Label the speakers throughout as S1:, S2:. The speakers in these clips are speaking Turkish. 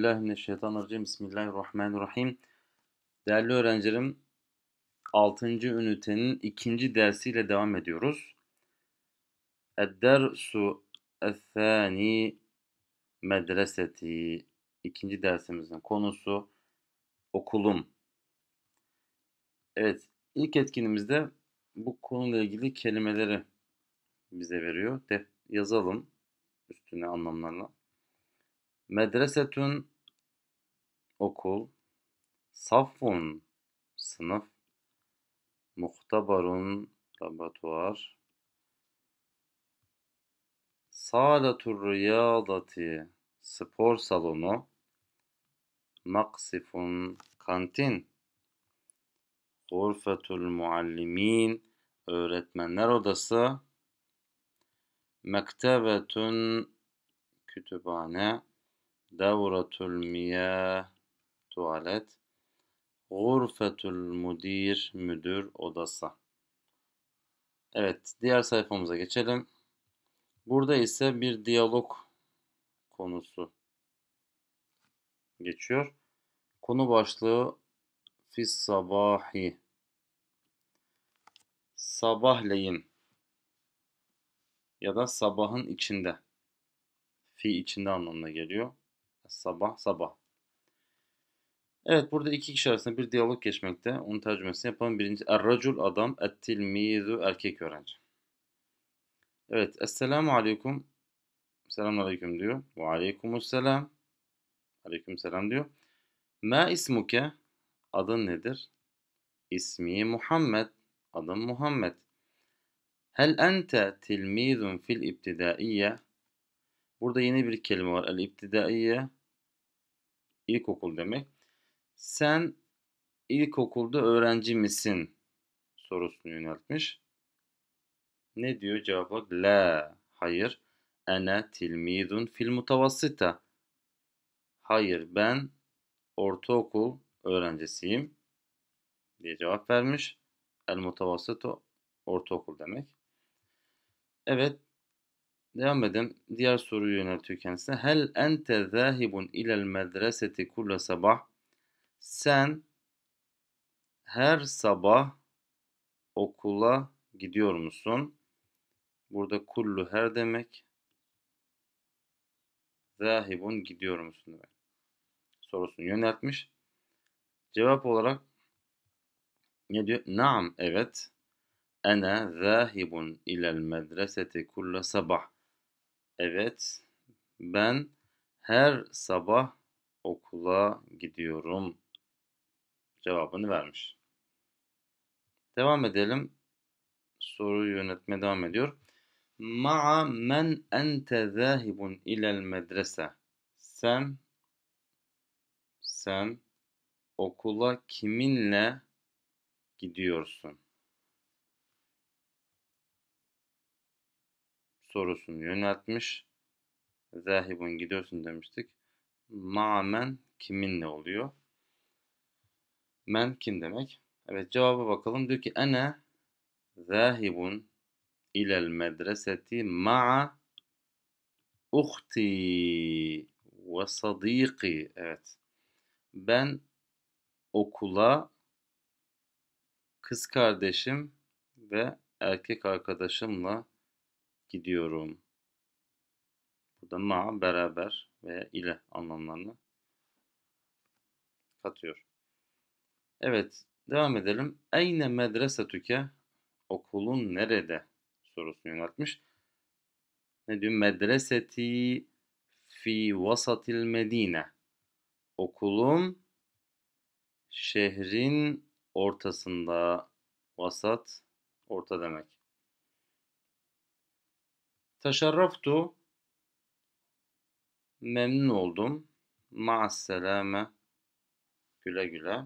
S1: billahi mineşşeytanirracim. Bismillahirrahmanirrahim. Değerli öğrencilerim, 6. ünitenin 2. dersiyle devam ediyoruz. Ed-dersu ethani medreseti. İkinci dersimizin konusu okulum. Evet, ilk etkinimizde bu konuyla ilgili kelimeleri bize veriyor. De yazalım üstüne anlamlarla. Medresetun okul, safun sınıf, muhtabarun laboratuvar, salatur riyadati spor salonu, maksifun kantin, gurfetul muallimin öğretmenler odası, mektebetun kütüphane, Davratul miyah tuvalet. Gurfetul müdir müdür odası. Evet diğer sayfamıza geçelim. Burada ise bir diyalog konusu geçiyor. Konu başlığı fis sabahi. Sabahleyin ya da sabahın içinde. Fi içinde anlamına geliyor sabah sabah. Evet burada iki kişi arasında bir diyalog geçmekte. Onun tercümesini yapalım. Birinci Erracul adam, ettilmizu erkek öğrenci. Evet. Esselamu aleyküm. Selamun aleyküm diyor. Ve aleykümüsselam. Aleyküm selam diyor. Ma ismuke? Adın nedir? İsmi Muhammed. Adım Muhammed. Hel ente tilmizun fil ibtidaiye? Burada yeni bir kelime var. El ibtidaiye ilkokul demek. Sen ilkokulda öğrenci misin sorusunu yöneltmiş. Ne diyor cevaba? La. Hayır. Ene tilmidun fil mutavassita. Hayır ben ortaokul öğrencisiyim diye cevap vermiş. El mutavassıto ortaokul demek. Evet Devam edelim. Diğer soruyu yöneltiyor kendisine. Hel ente zahibun ilel medreseti kulla sabah. Sen her sabah okula gidiyor musun? Burada kullu her demek. Zahibun gidiyor musun demek. Sorusunu yöneltmiş. Cevap olarak ne diyor? Naam evet. Ene zahibun ilel medreseti kulla sabah. Evet, ben her sabah okula gidiyorum. Cevabını vermiş. Devam edelim. Soru yönetme devam ediyor. Ma'a men ente zahibun ilel medrese. Sen sen okula kiminle gidiyorsun? sorusunu yöneltmiş. Zahibun gidiyorsun demiştik. Ma'men ne oluyor? Men kim demek? Evet cevaba bakalım. Diyor ki ene zahibun ilel medreseti ma'a uhti ve sadiki. Evet. Ben okula kız kardeşim ve erkek arkadaşımla gidiyorum. Burada ma beraber veya ile anlamlarını katıyor. Evet, devam edelim. Eyne tüke okulun nerede sorusunu yöneltmiş. Ne diyor? Medreseti fi vasatil medine. Okulum şehrin ortasında vasat orta demek. Teşerraftu memnun oldum. Ma'asselame güle güle.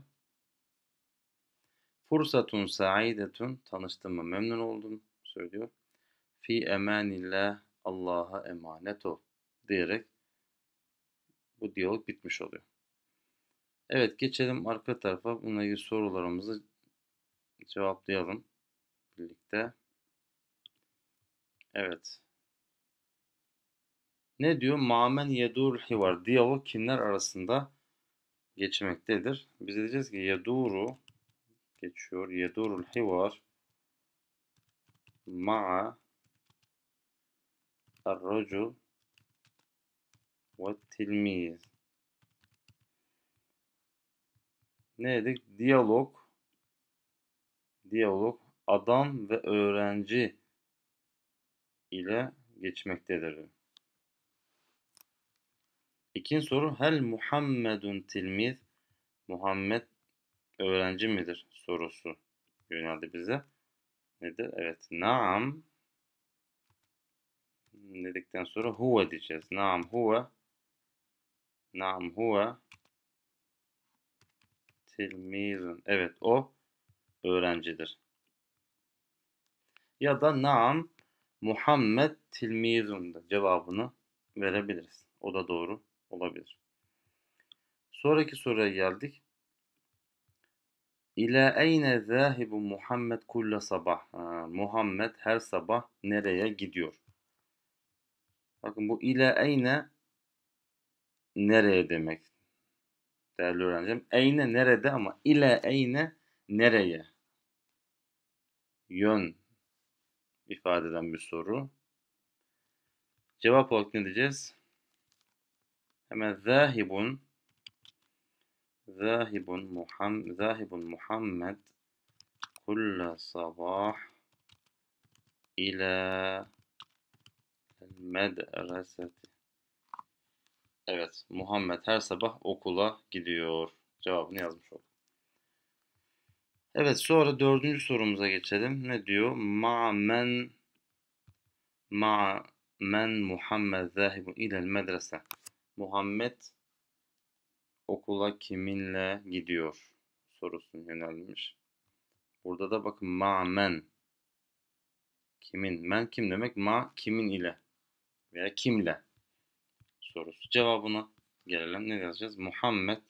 S1: Fursatun saidetun tanıştığıma memnun oldum söylüyor. Fi emanillah Allah'a emanet ol diyerek bu diyalog bitmiş oluyor. Evet geçelim arka tarafa. Bununla ilgili sorularımızı cevaplayalım birlikte. Evet. Ne diyor? Mamen yedurul var. Diyalog kimler arasında geçmektedir? Biz diyeceğiz ki yeduru geçiyor. Yedurul hivar ma'a الرجل والتلميذ ne dedik? Diyalog diyalog adam ve öğrenci ile geçmektedir. İkinci soru hel Muhammedun tilmiz Muhammed öğrenci midir sorusu yöneldi bize. Nedir? Evet. Naam dedikten sonra huve diyeceğiz. Naam huve Naam huve tilmizun. Evet o öğrencidir. Ya da naam Muhammed tilmizun da cevabını verebiliriz. O da doğru olabilir. Sonraki soruya geldik. İlâ eyne zâhibu Muhammed kulla sabah. Ha, Muhammed her sabah nereye gidiyor? Bakın bu ile eyne nereye demek değerli öğrencim. Eyne nerede ama ile eyne nereye? Yön ifade eden bir soru. Cevap olarak ne diyeceğiz? Hemen zahibun zahibun Muhammed zahibun Muhammed kulla sabah ila medreseti. Evet, Muhammed her sabah okula gidiyor. Cevabını yazmış olduk. Evet, sonra dördüncü sorumuza geçelim. Ne diyor? Ma'men ma'men Muhammed zahibun ila'l medrese. Muhammed okula kiminle gidiyor sorusunu yönelmiş. Burada da bakın ma men. Kimin? Men kim demek? Ma kimin ile veya kimle sorusu. Cevabına gelelim. Ne yazacağız? Muhammed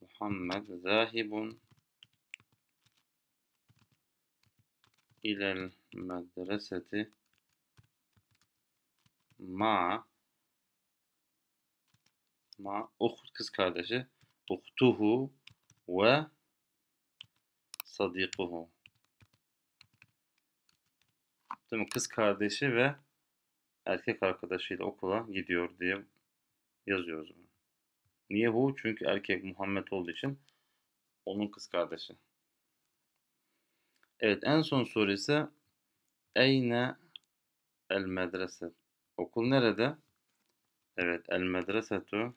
S1: Muhammed zahibun ilel medreseti ma ma ok kız kardeşi uktuhu ve sadikuhu değil mi? Kız kardeşi ve erkek arkadaşıyla okula gidiyor diye yazıyoruz Niye bu? Çünkü erkek Muhammed olduğu için onun kız kardeşi. Evet en son soru ise Eyne el medrese Okul nerede? Evet. El medresetu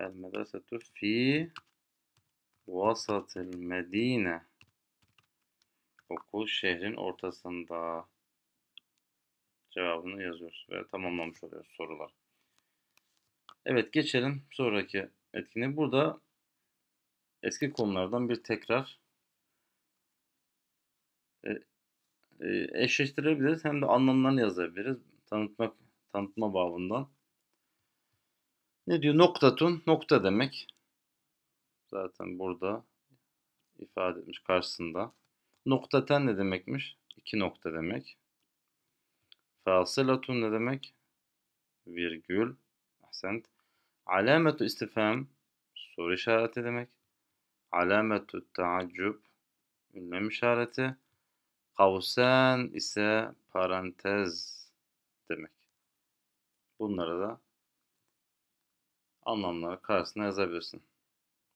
S1: El medresetu fi vasatil medine Okul şehrin ortasında cevabını yazıyoruz ve tamamlamış oluyoruz sorular. Evet geçelim sonraki etkinliğe. Burada eski konulardan bir tekrar e, e, eşleştirebiliriz hem de anlamlarını yazabiliriz. Tanıtmak, tanıtma babından. Ne diyor? Noktatun, nokta demek. Zaten burada ifade etmiş karşısında. Noktaten ne demekmiş? İki nokta demek. Fasılatun ne demek? Virgül. Ahsent. Alametu istifam. Soru işareti demek. Alametu taaccub. Ünlem işareti. Kavsen ise parantez demek. Bunları da anlamları karşısına yazabilirsin.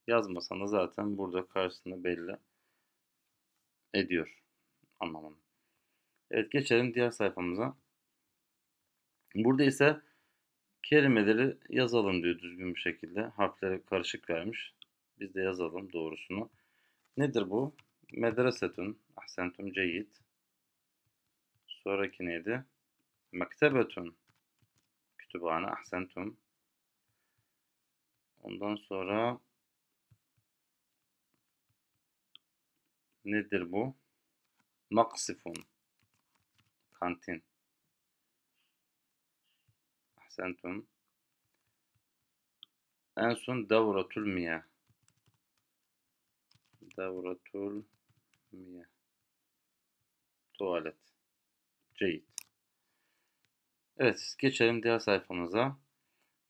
S1: Yazmasan da zaten burada karşısında belli ediyor anlamını. Evet geçelim diğer sayfamıza. Burada ise kelimeleri yazalım diyor düzgün bir şekilde. Harfleri karışık vermiş. Biz de yazalım doğrusunu. Nedir bu? Medresetün Ahsentum ceyid. Sonraki neydi? Mektebetun. Kütüphane. Ahsentum. Ondan sonra nedir bu? Maksifun. Kantin. Ahsentum. En son davratul miyah. Davratul miyah. Tuvalet. Ceyit. Evet geçelim diğer sayfamıza.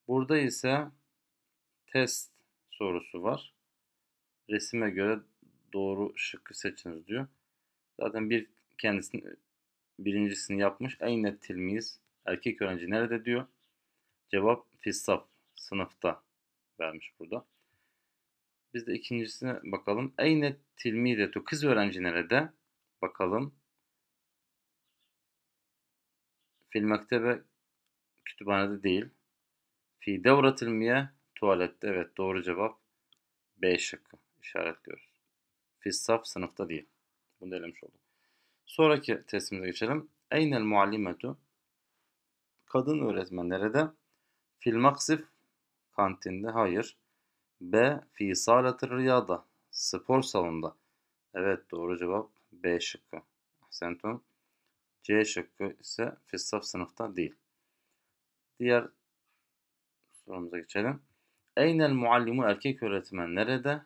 S1: Burada ise test sorusu var. Resime göre doğru şıkkı seçiniz diyor. Zaten bir kendisini birincisini yapmış. En net tilmiyiz. Erkek öğrenci nerede diyor. Cevap Fisap sınıfta vermiş burada. Biz de ikincisine bakalım. Eynet tilmide tu kız öğrenci nerede? Bakalım. Fil mektebe kütüphanede değil. Fi devratil miye tuvalette. Evet doğru cevap B şıkkı işaretliyoruz. Fi saf sınıfta değil. Bunu da elemiş olduk. Sonraki testimize geçelim. Eynel muallimetu kadın öğretmen nerede? Fil maksif kantinde. Hayır. B. Fi salatı riyada. Spor salonunda. Evet doğru cevap B şıkkı. Ahsentum. C şıkkı ise fissaf sınıfta değil. Diğer sorumuza geçelim. Eynel muallimu erkek öğretmen nerede?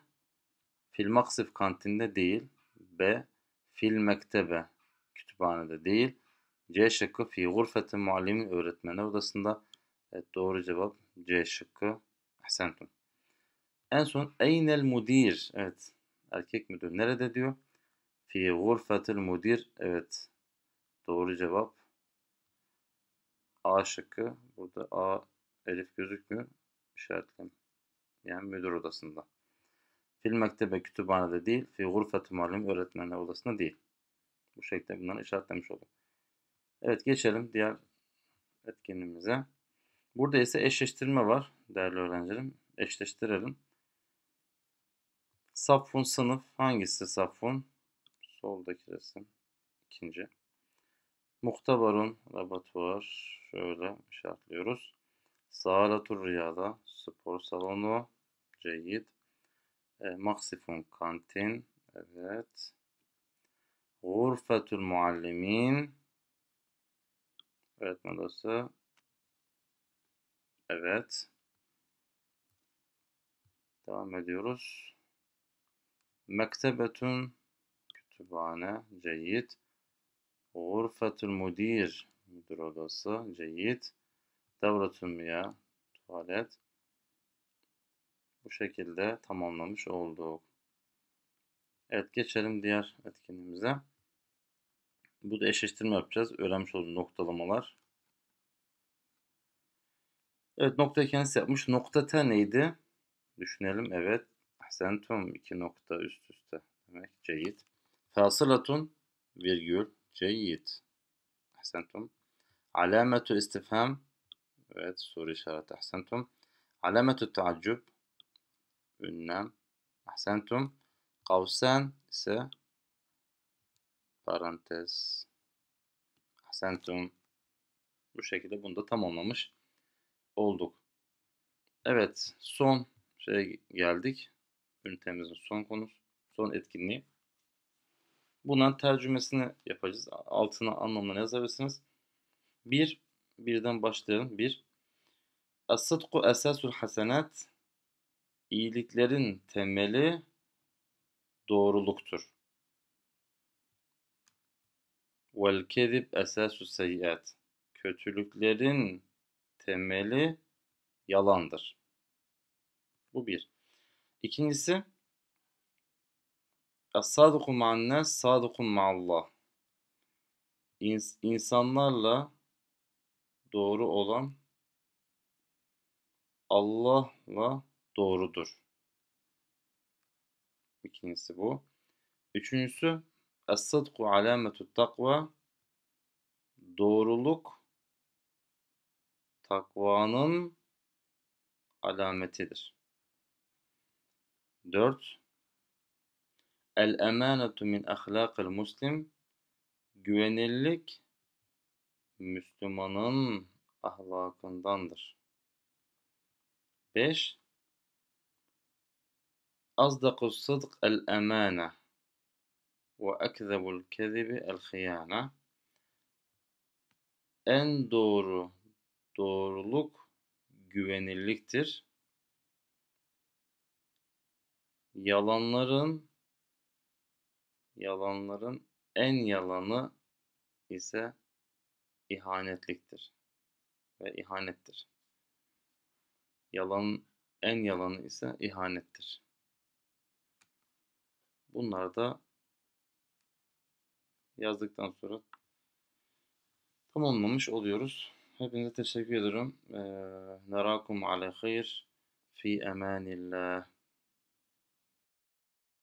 S1: Fil maksif kantinde değil. B. Fil mektebe kütüphanede değil. C şıkkı fi gurfeti muallimin öğretmenler odasında. Evet doğru cevap C şıkkı. Ahsentun. En son eynel mudir. Evet erkek müdür nerede diyor. Fi gurfetil mudir. Evet Doğru cevap A şıkkı. Burada A Elif gözükmüyor. İşaretlem. Yani müdür odasında. Fil mektebe kütüphanede değil, fi gurfetü malum öğretmenler odasında değil. Bu şekilde bunları işaretlemiş oldum. Evet geçelim diğer etkinliğimize. Burada ise eşleştirme var değerli öğrencilerim. Eşleştirelim. Safun sınıf hangisi Safun? Soldaki resim ikinci. Muhtabarun rabat var. Şöyle işaretliyoruz. Sağlatur riyada spor salonu. Ceyyid. E, Maksifun kantin. Evet. Gurfetül muallimin. Öğretmen odası. Evet. Devam ediyoruz. Mektebetun kütüphane. Ceyyid. Gurfetul mudir. Müdür odası. Ceyit Devretül miya. Tuvalet. Bu şekilde tamamlamış olduk. Evet geçelim diğer etkinliğimize. Bu da eşleştirme yapacağız. Öğrenmiş olduğum noktalamalar. Evet nokta kendisi yapmış. Nokta T neydi? Düşünelim. Evet. sentum iki nokta üst üste. Demek ceyit. Fasılatun virgül جيد أحسنتم علامة الاستفهام Evet soru işareti ahsentum. Alametü teaccüb ünlem ahsentum. Kavsen ise parantez ahsentum. Bu şekilde bunu da tamamlamış olduk. Evet son şey geldik. Ünitemizin son konusu, son etkinliği. Bundan tercümesini yapacağız. Altına anlamlarını yazabilirsiniz. Bir, birden başlayalım. Bir, As-sıdku esasul hasenat iyiliklerin temeli doğruluktur. Vel kezib esasu seyyiat. Kötülüklerin temeli yalandır. Bu bir. İkincisi Es-sadiku ma'annas, sadikun ma'allah. İnsanlarla doğru olan Allah'la doğrudur. İkincisi bu. Üçüncüsü Es-sadku alametut takva Doğruluk takvanın alametidir. Dört El emanetu min ahlakil muslim. Güvenillik Müslümanın ahlakındandır. 5. Azdaku sıdk el emane ve ekzebul kezibi el hıyane. En doğru doğruluk güvenilliktir. Yalanların Yalanların en yalanı ise ihanetliktir ve ihanettir. Yalanın en yalanı ise ihanettir. Bunlar da yazdıktan sonra tamamlamış oluyoruz. Hepinize teşekkür ediyorum. Ee, narakum ala hayr fi emanillah.